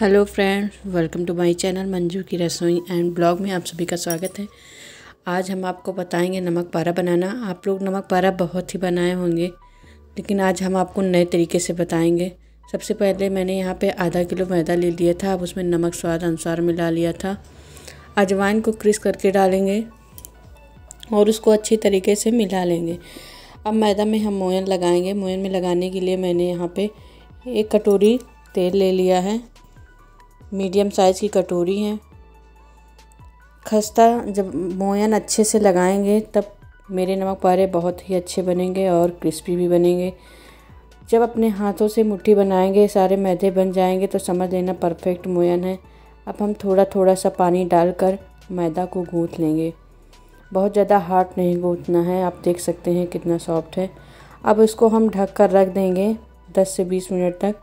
hello friends welcome to my channel Manju की रसोई and blog में आप सभी का स्वागत है आज हम आपको बताएंगे नमक पारा बनाना आप लोग नमक पारा बहुत ही बनाए होंगे लेकिन आज हम आपको नए तरीके से बताएंगे सबसे पहले मैंने यहाँ पे आधा किलो मैदा ले लिया था अब उसमें नमक स्वाद अनुसार मिला लिया था अजवाइन को क्रिस करके डालेंगे और उसको अच्छी तरीके से मिला लेंगे अब मैदा में हम मोयन लगाएंगे मोयन में लगाने के लिए मैंने यहाँ पर एक कटोरी तेल ले लिया है मीडियम साइज़ की कटोरी है खस्ता जब मोयन अच्छे से लगाएंगे तब मेरे नमक पारे बहुत ही अच्छे बनेंगे और क्रिस्पी भी बनेंगे जब अपने हाथों से मुट्ठी बनाएंगे सारे मैदे बन जाएंगे तो समझ लेना परफेक्ट मोयन है अब हम थोड़ा थोड़ा सा पानी डालकर मैदा को गूँथ लेंगे बहुत ज़्यादा हार्ड नहीं गूँथना है आप देख सकते हैं कितना सॉफ्ट है अब इसको हम ढक कर रख देंगे 10 से 20 मिनट तक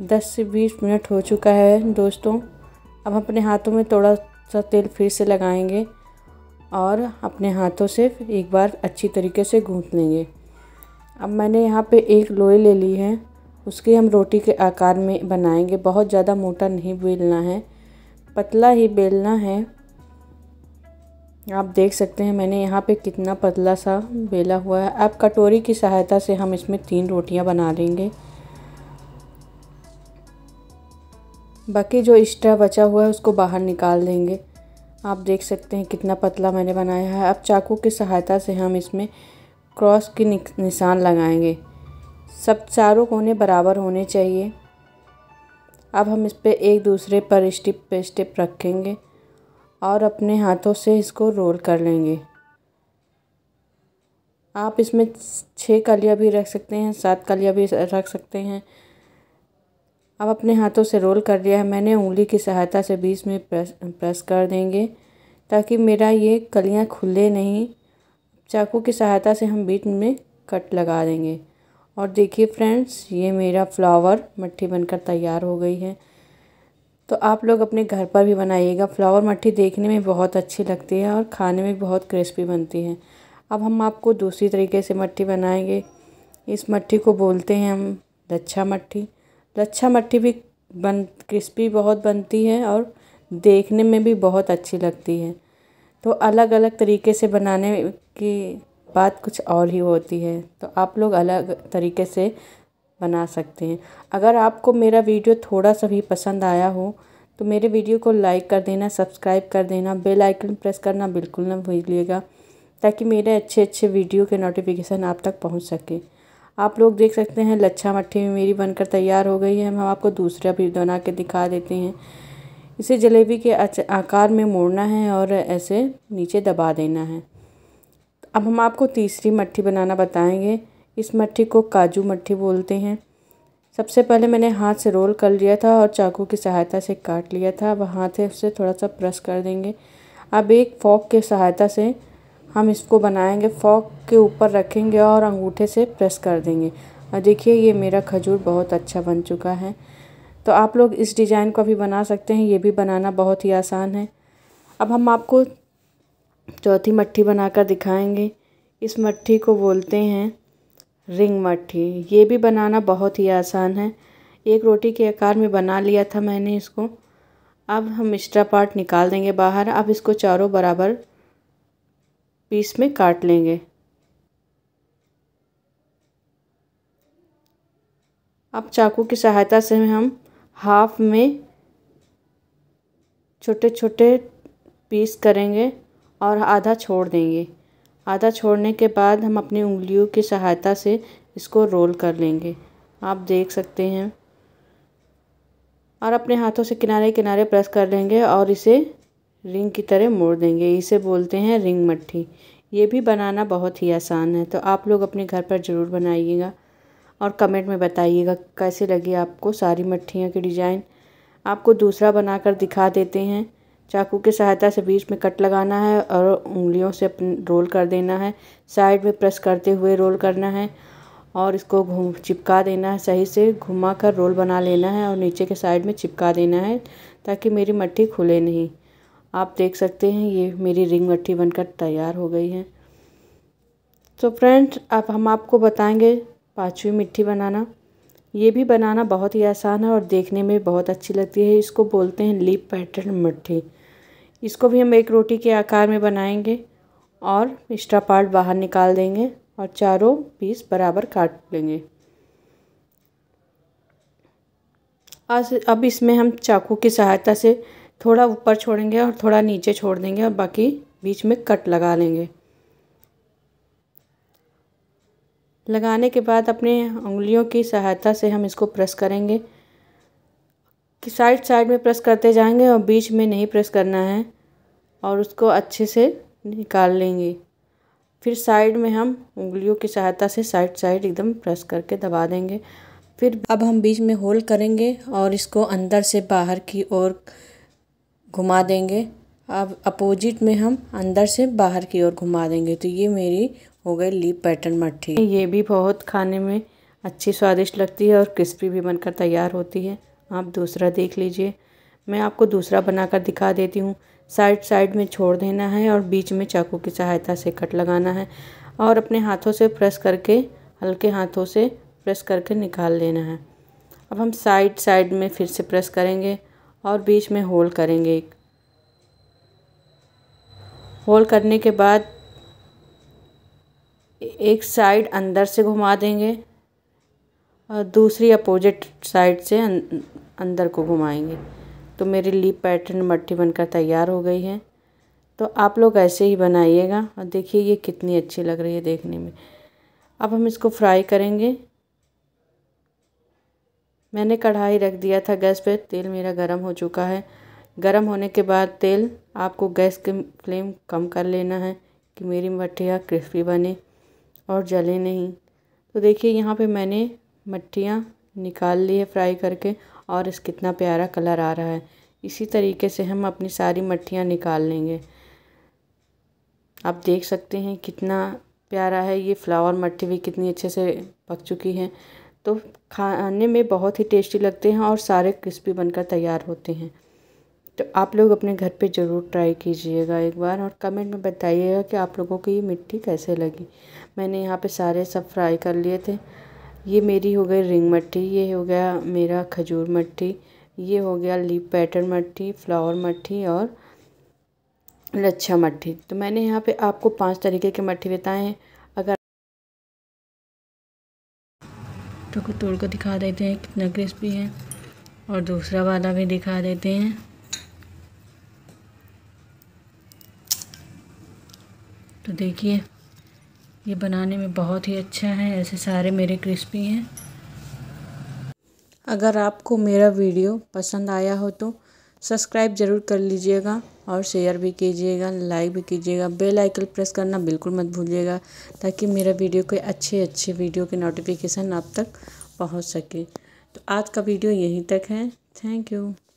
10 से 20 मिनट हो चुका है दोस्तों अब अपने हाथों में थोड़ा सा तेल फिर से लगाएंगे और अपने हाथों से एक बार अच्छी तरीके से गूँथ लेंगे अब मैंने यहाँ पे एक लोई ले ली है उसके हम रोटी के आकार में बनाएंगे बहुत ज़्यादा मोटा नहीं बेलना है पतला ही बेलना है आप देख सकते हैं मैंने यहाँ पे कितना पतला सा बेला हुआ है अब कटोरी की सहायता से हम इसमें तीन रोटियाँ बना लेंगे बाकी जो एक्स्ट्रा बचा हुआ है उसको बाहर निकाल देंगे आप देख सकते हैं कितना पतला मैंने बनाया है अब चाकू की सहायता से हम इसमें क्रॉस के निशान लगाएंगे सब चारों कोने बराबर होने चाहिए अब हम इस पर एक दूसरे पर स्टिप पे स्टिप रखेंगे और अपने हाथों से इसको रोल कर लेंगे आप इसमें छः कलियाँ भी रख सकते हैं सात कलियाँ भी रख सकते हैं अब अपने हाथों से रोल कर लिया है मैंने उंगली की सहायता से बीच में प्रेस प्रेस कर देंगे ताकि मेरा ये कलियाँ खुले नहीं चाकू की सहायता से हम बीच में कट लगा देंगे और देखिए फ्रेंड्स ये मेरा फ्लावर मट्ठी बनकर तैयार हो गई है तो आप लोग अपने घर पर भी बनाइएगा फ्लावर मट्ठी देखने में बहुत अच्छी लगती है और खाने में बहुत क्रिस्पी बनती है अब हम आपको दूसरी तरीके से मट्ठी बनाएंगे इस मट्ठी को बोलते हैं हम लच्छा मट्ठी लच्छा मट्ठी भी बन क्रिस्पी बहुत बनती है और देखने में भी बहुत अच्छी लगती है तो अलग अलग तरीके से बनाने की बात कुछ और ही होती है तो आप लोग अलग तरीके से बना सकते हैं अगर आपको मेरा वीडियो थोड़ा सा भी पसंद आया हो तो मेरे वीडियो को लाइक कर देना सब्सक्राइब कर देना बेल आइकन प्रेस करना बिल्कुल ना भूलिएगा ताकि मेरे अच्छे अच्छे वीडियो के नोटिफिकेशन आप तक पहुंच सके आप लोग देख सकते हैं लच्छा मट्ठी मेरी बनकर तैयार हो गई है हम आपको दूसरा भी बना के दिखा देते हैं इसे जलेबी के आकार में मोड़ना है और ऐसे नीचे दबा देना है अब हम आपको तीसरी मट्ठी बनाना बताएंगे इस मट्ठी को काजू मट्ठी बोलते हैं सबसे पहले मैंने हाथ से रोल कर लिया था और चाकू की सहायता से काट लिया था अब हाथ से थोड़ा सा प्रेस कर देंगे अब एक फॉक के सहायता से हम इसको बनाएंगे फॉक के ऊपर रखेंगे और अंगूठे से प्रेस कर देंगे और देखिए ये मेरा खजूर बहुत अच्छा बन चुका है तो आप लोग इस डिज़ाइन को भी बना सकते हैं ये भी बनाना बहुत ही आसान है अब हम आपको चौथी मट्ठी बनाकर दिखाएंगे इस मट्ठी को बोलते हैं रिंग मट्ठी ये भी बनाना बहुत ही आसान है एक रोटी के आकार में बना लिया था मैंने इसको अब हम एक्स्ट्रा पार्ट निकाल देंगे बाहर अब इसको चारों बराबर पीस में काट लेंगे अब चाकू की सहायता से हम हाफ में छोटे छोटे पीस करेंगे और आधा छोड़ देंगे आधा छोड़ने के बाद हम अपनी उंगलियों की सहायता से इसको रोल कर लेंगे आप देख सकते हैं और अपने हाथों से किनारे किनारे प्रेस कर लेंगे और इसे रिंग की तरह मोड़ देंगे इसे बोलते हैं रिंग मट्ठी ये भी बनाना बहुत ही आसान है तो आप लोग अपने घर पर ज़रूर बनाइएगा और कमेंट में बताइएगा कैसे लगी आपको सारी मट्ठियों की डिज़ाइन आपको दूसरा बनाकर दिखा देते हैं चाकू की सहायता से बीच में कट लगाना है और उंगलियों से रोल कर देना है साइड में प्रेस करते हुए रोल करना है और इसको घूम चिपका देना है सही से घुमा कर रोल बना लेना है और नीचे के साइड में चिपका देना है ताकि मेरी मट्टी खुले नहीं आप देख सकते हैं ये मेरी रिंग मट्ठी बनकर तैयार हो गई है तो फ्रेंड अब हम आपको बताएंगे पाँचवीं मिट्टी बनाना ये भी बनाना बहुत ही आसान है और देखने में बहुत अच्छी लगती है इसको बोलते हैं लीप पैटर्न मिट्टी इसको भी हम एक रोटी के आकार में बनाएंगे और एक्स्ट्रा पार्ट बाहर निकाल देंगे और चारों पीस बराबर काट लेंगे आज अब इसमें हम चाकू की सहायता से थोड़ा ऊपर छोड़ेंगे और थोड़ा नीचे छोड़ देंगे और बाकी बीच में कट लगा लेंगे लगाने के बाद अपने उंगलियों की सहायता से हम इसको प्रेस करेंगे कि साइड साइड में प्रेस करते जाएंगे और बीच में नहीं प्रेस करना है और उसको अच्छे से निकाल लेंगे फिर साइड में हम उंगलियों की सहायता से साइड साइड एकदम प्रेस करके दबा देंगे फिर अब हम बीच में होल करेंगे और इसको अंदर से बाहर की ओर घुमा देंगे अब अपोजिट में हम अंदर से बाहर की ओर घुमा देंगे तो ये मेरी हो गई लीप पैटर्न मट्ठी ये भी बहुत खाने में अच्छी स्वादिष्ट लगती है और क्रिस्पी भी बनकर तैयार होती है आप दूसरा देख लीजिए मैं आपको दूसरा बनाकर दिखा देती हूँ साइड साइड में छोड़ देना है और बीच में चाकू की सहायता से कट लगाना है और अपने हाथों से प्रेस करके हल्के हाथों से प्रेस करके निकाल लेना है अब हम साइड साइड में फिर से प्रेस करेंगे और बीच में होल करेंगे एक होल करने के बाद एक साइड अंदर से घुमा देंगे और दूसरी अपोजिट साइड से अं-, अंदर को घुमाएंगे तो मेरी लीप पैटर्न मट्टी बनकर तैयार हो गई है तो आप लोग ऐसे ही बनाइएगा और देखिए ये कितनी अच्छी लग रही है देखने में अब हम इसको फ्राई करेंगे मैंने कढ़ाई रख दिया था गैस पे तेल मेरा गरम हो चुका है गरम होने के बाद तेल आपको गैस की फ्लेम कम कर लेना है कि मेरी मट्ठियाँ क्रिस्पी बने और जले नहीं तो देखिए यहाँ पे मैंने मट्ठियाँ निकाल ली है फ्राई करके और इस कितना प्यारा कलर आ रहा है इसी तरीके से हम अपनी सारी मट्ठियाँ निकाल लेंगे आप देख सकते हैं कितना प्यारा है ये फ्लावर मट्ठी भी कितनी अच्छे से पक चुकी है तो खाने में बहुत ही टेस्टी लगते हैं और सारे क्रिस्पी बनकर तैयार होते हैं तो आप लोग अपने घर पे ज़रूर ट्राई कीजिएगा एक बार और कमेंट में बताइएगा कि आप लोगों को ये मिट्टी कैसे लगी मैंने यहाँ पे सारे सब फ्राई कर लिए थे ये मेरी हो गई रिंग मट्टी ये हो गया मेरा खजूर मट्टी ये हो गया लीप पैटर्न मट्टी फ्लावर मट्टी और लच्छा मट्टी तो मैंने यहाँ पे आपको पांच तरीके के मट्टी बताए हैं तो को तोड़ कर दिखा देते हैं कितना क्रिस्पी है और दूसरा वाला भी दिखा देते हैं तो देखिए ये बनाने में बहुत ही अच्छा है ऐसे सारे मेरे क्रिस्पी हैं अगर आपको मेरा वीडियो पसंद आया हो तो सब्सक्राइब जरूर कर लीजिएगा और शेयर भी कीजिएगा लाइक भी कीजिएगा बेल आइकन प्रेस करना बिल्कुल मत भूलिएगा ताकि मेरा वीडियो कोई अच्छे अच्छे वीडियो के नोटिफिकेशन आप तक पहुंच सके तो आज का वीडियो यहीं तक है थैंक यू